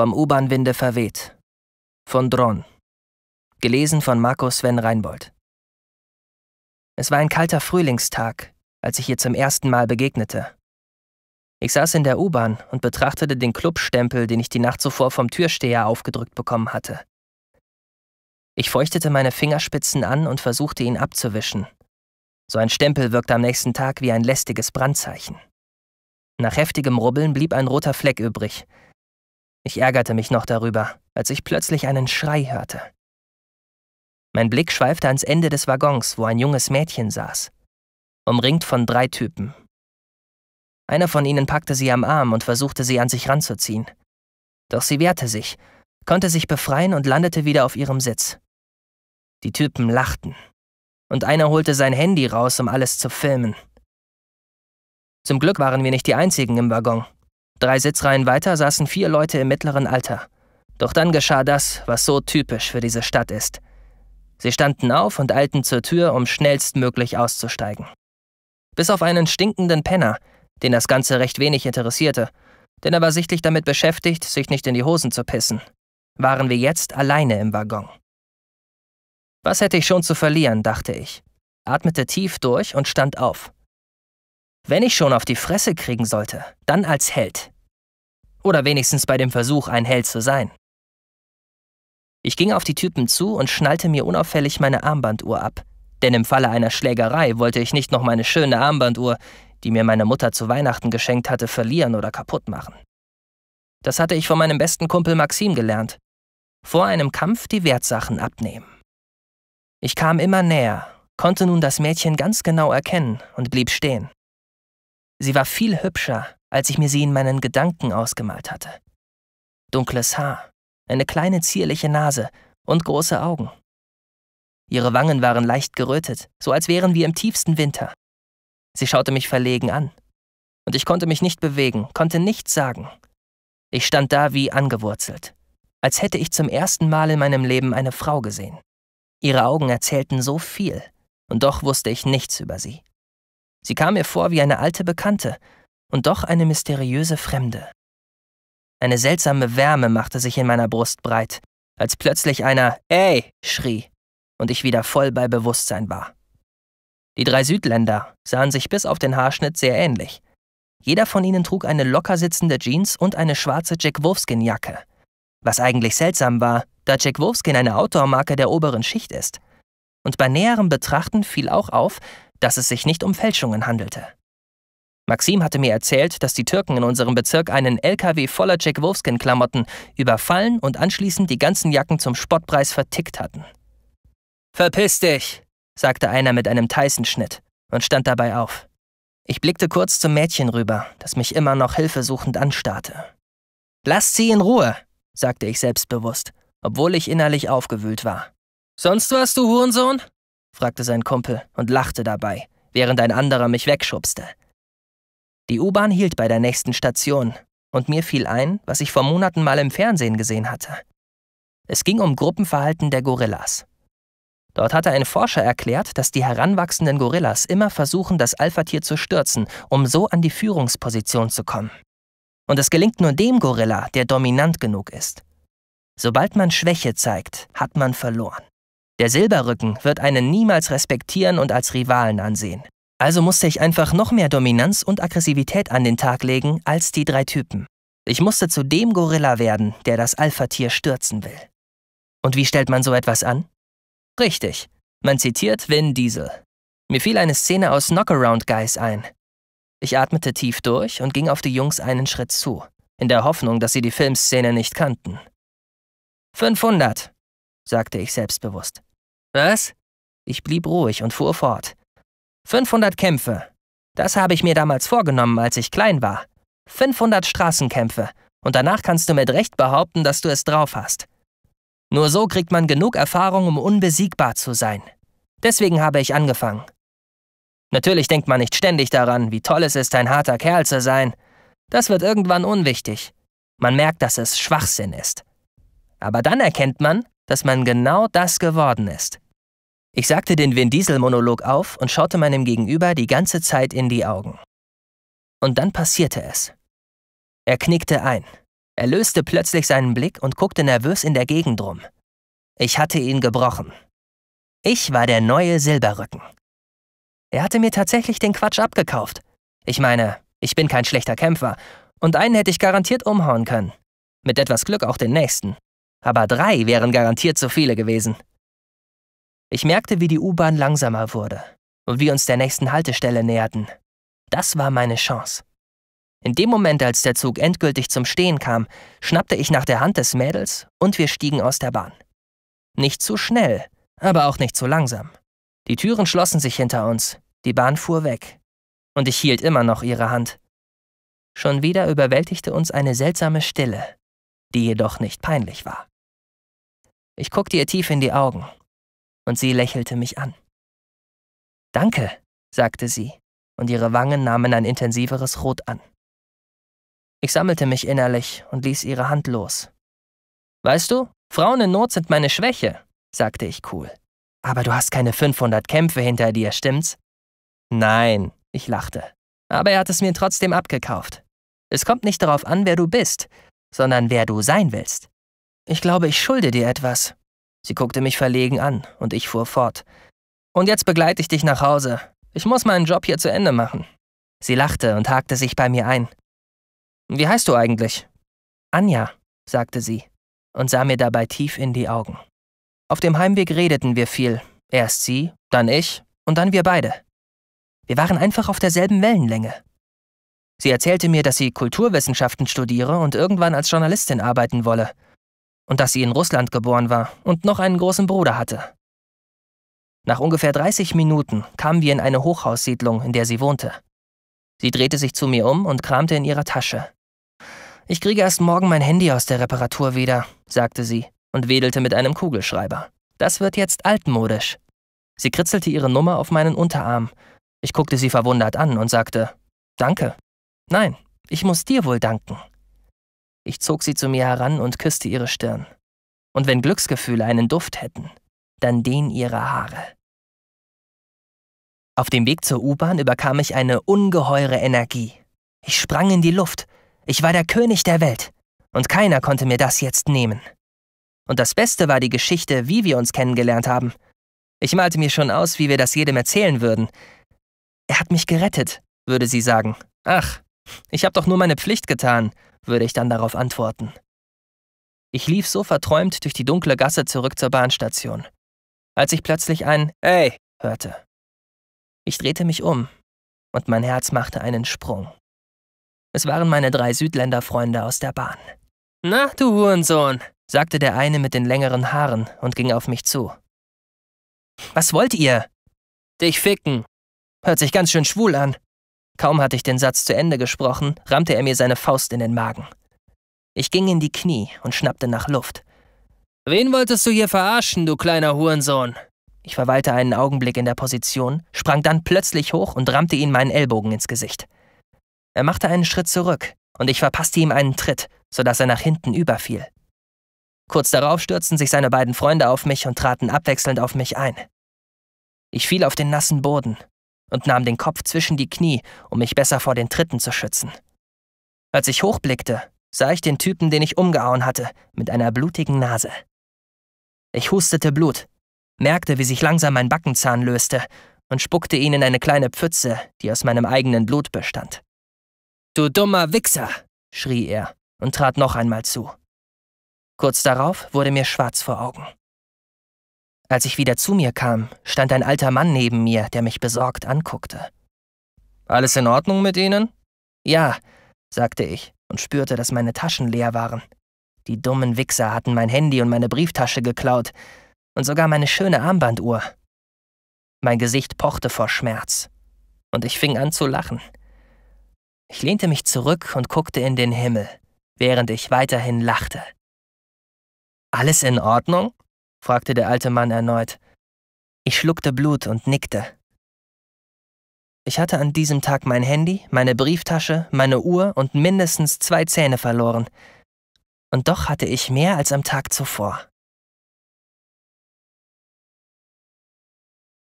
Vom U-Bahn-Winde verweht. Von Dron. Gelesen von Markus Sven Reinbold. Es war ein kalter Frühlingstag, als ich ihr zum ersten Mal begegnete. Ich saß in der U-Bahn und betrachtete den Clubstempel, den ich die Nacht zuvor vom Türsteher aufgedrückt bekommen hatte. Ich feuchtete meine Fingerspitzen an und versuchte ihn abzuwischen. So ein Stempel wirkte am nächsten Tag wie ein lästiges Brandzeichen. Nach heftigem Rubbeln blieb ein roter Fleck übrig, ich ärgerte mich noch darüber, als ich plötzlich einen Schrei hörte. Mein Blick schweifte ans Ende des Waggons, wo ein junges Mädchen saß, umringt von drei Typen. Einer von ihnen packte sie am Arm und versuchte sie an sich ranzuziehen. Doch sie wehrte sich, konnte sich befreien und landete wieder auf ihrem Sitz. Die Typen lachten. Und einer holte sein Handy raus, um alles zu filmen. Zum Glück waren wir nicht die Einzigen im Waggon, Drei Sitzreihen weiter saßen vier Leute im mittleren Alter. Doch dann geschah das, was so typisch für diese Stadt ist. Sie standen auf und eilten zur Tür, um schnellstmöglich auszusteigen. Bis auf einen stinkenden Penner, den das Ganze recht wenig interessierte, denn er war sichtlich damit beschäftigt, sich nicht in die Hosen zu pissen, waren wir jetzt alleine im Waggon. Was hätte ich schon zu verlieren, dachte ich, atmete tief durch und stand auf. Wenn ich schon auf die Fresse kriegen sollte, dann als Held. Oder wenigstens bei dem Versuch, ein Held zu sein. Ich ging auf die Typen zu und schnallte mir unauffällig meine Armbanduhr ab, denn im Falle einer Schlägerei wollte ich nicht noch meine schöne Armbanduhr, die mir meine Mutter zu Weihnachten geschenkt hatte, verlieren oder kaputt machen. Das hatte ich von meinem besten Kumpel Maxim gelernt. Vor einem Kampf die Wertsachen abnehmen. Ich kam immer näher, konnte nun das Mädchen ganz genau erkennen und blieb stehen. Sie war viel hübscher, als ich mir sie in meinen Gedanken ausgemalt hatte. Dunkles Haar, eine kleine zierliche Nase und große Augen. Ihre Wangen waren leicht gerötet, so als wären wir im tiefsten Winter. Sie schaute mich verlegen an. Und ich konnte mich nicht bewegen, konnte nichts sagen. Ich stand da wie angewurzelt, als hätte ich zum ersten Mal in meinem Leben eine Frau gesehen. Ihre Augen erzählten so viel, und doch wusste ich nichts über sie. Sie kam mir vor wie eine alte Bekannte und doch eine mysteriöse Fremde. Eine seltsame Wärme machte sich in meiner Brust breit, als plötzlich einer Ey schrie und ich wieder voll bei Bewusstsein war. Die drei Südländer sahen sich bis auf den Haarschnitt sehr ähnlich. Jeder von ihnen trug eine locker sitzende Jeans und eine schwarze Jack Wolfskin-Jacke. Was eigentlich seltsam war, da Jack Wolfskin eine Outdoor-Marke der oberen Schicht ist – und bei näherem Betrachten fiel auch auf, dass es sich nicht um Fälschungen handelte. Maxim hatte mir erzählt, dass die Türken in unserem Bezirk einen LKW voller Jack Wolfskin-Klamotten überfallen und anschließend die ganzen Jacken zum Spottpreis vertickt hatten. Verpiss dich, sagte einer mit einem Tyson-Schnitt und stand dabei auf. Ich blickte kurz zum Mädchen rüber, das mich immer noch hilfesuchend anstarrte. Lasst sie in Ruhe, sagte ich selbstbewusst, obwohl ich innerlich aufgewühlt war. Sonst was, du Hurensohn? fragte sein Kumpel und lachte dabei, während ein anderer mich wegschubste. Die U-Bahn hielt bei der nächsten Station, und mir fiel ein, was ich vor Monaten mal im Fernsehen gesehen hatte. Es ging um Gruppenverhalten der Gorillas. Dort hatte ein Forscher erklärt, dass die heranwachsenden Gorillas immer versuchen, das Alpha-Tier zu stürzen, um so an die Führungsposition zu kommen. Und es gelingt nur dem Gorilla, der dominant genug ist. Sobald man Schwäche zeigt, hat man verloren. Der Silberrücken wird einen niemals respektieren und als Rivalen ansehen. Also musste ich einfach noch mehr Dominanz und Aggressivität an den Tag legen als die drei Typen. Ich musste zu dem Gorilla werden, der das Alpha-Tier stürzen will. Und wie stellt man so etwas an? Richtig, man zitiert Vin Diesel. Mir fiel eine Szene aus Knockaround Guys ein. Ich atmete tief durch und ging auf die Jungs einen Schritt zu, in der Hoffnung, dass sie die Filmszene nicht kannten. 500, sagte ich selbstbewusst. Was? Ich blieb ruhig und fuhr fort. 500 Kämpfe. Das habe ich mir damals vorgenommen, als ich klein war. 500 Straßenkämpfe. Und danach kannst du mit Recht behaupten, dass du es drauf hast. Nur so kriegt man genug Erfahrung, um unbesiegbar zu sein. Deswegen habe ich angefangen. Natürlich denkt man nicht ständig daran, wie toll es ist, ein harter Kerl zu sein. Das wird irgendwann unwichtig. Man merkt, dass es Schwachsinn ist. Aber dann erkennt man, dass man genau das geworden ist. Ich sagte den Vin Diesel-Monolog auf und schaute meinem Gegenüber die ganze Zeit in die Augen. Und dann passierte es. Er knickte ein. Er löste plötzlich seinen Blick und guckte nervös in der Gegend rum. Ich hatte ihn gebrochen. Ich war der neue Silberrücken. Er hatte mir tatsächlich den Quatsch abgekauft. Ich meine, ich bin kein schlechter Kämpfer. Und einen hätte ich garantiert umhauen können. Mit etwas Glück auch den nächsten aber drei wären garantiert zu viele gewesen. Ich merkte, wie die U-Bahn langsamer wurde und wir uns der nächsten Haltestelle näherten. Das war meine Chance. In dem Moment, als der Zug endgültig zum Stehen kam, schnappte ich nach der Hand des Mädels und wir stiegen aus der Bahn. Nicht zu schnell, aber auch nicht zu langsam. Die Türen schlossen sich hinter uns, die Bahn fuhr weg. Und ich hielt immer noch ihre Hand. Schon wieder überwältigte uns eine seltsame Stille, die jedoch nicht peinlich war. Ich guckte ihr tief in die Augen und sie lächelte mich an. Danke, sagte sie, und ihre Wangen nahmen ein intensiveres Rot an. Ich sammelte mich innerlich und ließ ihre Hand los. Weißt du, Frauen in Not sind meine Schwäche, sagte ich cool. Aber du hast keine 500 Kämpfe hinter dir, stimmt's? Nein, ich lachte. Aber er hat es mir trotzdem abgekauft. Es kommt nicht darauf an, wer du bist, sondern wer du sein willst. Ich glaube, ich schulde dir etwas. Sie guckte mich verlegen an und ich fuhr fort. Und jetzt begleite ich dich nach Hause. Ich muss meinen Job hier zu Ende machen. Sie lachte und hakte sich bei mir ein. Wie heißt du eigentlich? Anja, sagte sie und sah mir dabei tief in die Augen. Auf dem Heimweg redeten wir viel. Erst sie, dann ich und dann wir beide. Wir waren einfach auf derselben Wellenlänge. Sie erzählte mir, dass sie Kulturwissenschaften studiere und irgendwann als Journalistin arbeiten wolle und dass sie in Russland geboren war und noch einen großen Bruder hatte. Nach ungefähr 30 Minuten kamen wir in eine Hochhaussiedlung, in der sie wohnte. Sie drehte sich zu mir um und kramte in ihrer Tasche. Ich kriege erst morgen mein Handy aus der Reparatur wieder, sagte sie und wedelte mit einem Kugelschreiber. Das wird jetzt altmodisch. Sie kritzelte ihre Nummer auf meinen Unterarm. Ich guckte sie verwundert an und sagte, Danke. Nein, ich muss dir wohl danken. Ich zog sie zu mir heran und küsste ihre Stirn. Und wenn Glücksgefühle einen Duft hätten, dann den ihrer Haare. Auf dem Weg zur U-Bahn überkam ich eine ungeheure Energie. Ich sprang in die Luft. Ich war der König der Welt. Und keiner konnte mir das jetzt nehmen. Und das Beste war die Geschichte, wie wir uns kennengelernt haben. Ich malte mir schon aus, wie wir das jedem erzählen würden. Er hat mich gerettet, würde sie sagen. Ach, ich habe doch nur meine Pflicht getan, würde ich dann darauf antworten. Ich lief so verträumt durch die dunkle Gasse zurück zur Bahnstation, als ich plötzlich ein Hey hörte. Ich drehte mich um und mein Herz machte einen Sprung. Es waren meine drei Südländerfreunde aus der Bahn. Na, du Hurensohn, sagte der eine mit den längeren Haaren und ging auf mich zu. Was wollt ihr? Dich ficken. Hört sich ganz schön schwul an. Kaum hatte ich den Satz zu Ende gesprochen, rammte er mir seine Faust in den Magen. Ich ging in die Knie und schnappte nach Luft. Wen wolltest du hier verarschen, du kleiner Hurensohn? Ich verweilte einen Augenblick in der Position, sprang dann plötzlich hoch und rammte ihm meinen Ellbogen ins Gesicht. Er machte einen Schritt zurück, und ich verpasste ihm einen Tritt, sodass er nach hinten überfiel. Kurz darauf stürzten sich seine beiden Freunde auf mich und traten abwechselnd auf mich ein. Ich fiel auf den nassen Boden, und nahm den Kopf zwischen die Knie, um mich besser vor den Tritten zu schützen. Als ich hochblickte, sah ich den Typen, den ich umgehauen hatte, mit einer blutigen Nase. Ich hustete Blut, merkte, wie sich langsam mein Backenzahn löste und spuckte ihn in eine kleine Pfütze, die aus meinem eigenen Blut bestand. Du dummer Wichser! schrie er und trat noch einmal zu. Kurz darauf wurde mir schwarz vor Augen. Als ich wieder zu mir kam, stand ein alter Mann neben mir, der mich besorgt anguckte. Alles in Ordnung mit Ihnen? Ja, sagte ich und spürte, dass meine Taschen leer waren. Die dummen Wichser hatten mein Handy und meine Brieftasche geklaut und sogar meine schöne Armbanduhr. Mein Gesicht pochte vor Schmerz und ich fing an zu lachen. Ich lehnte mich zurück und guckte in den Himmel, während ich weiterhin lachte. Alles in Ordnung? fragte der alte Mann erneut. Ich schluckte Blut und nickte. Ich hatte an diesem Tag mein Handy, meine Brieftasche, meine Uhr und mindestens zwei Zähne verloren. Und doch hatte ich mehr als am Tag zuvor.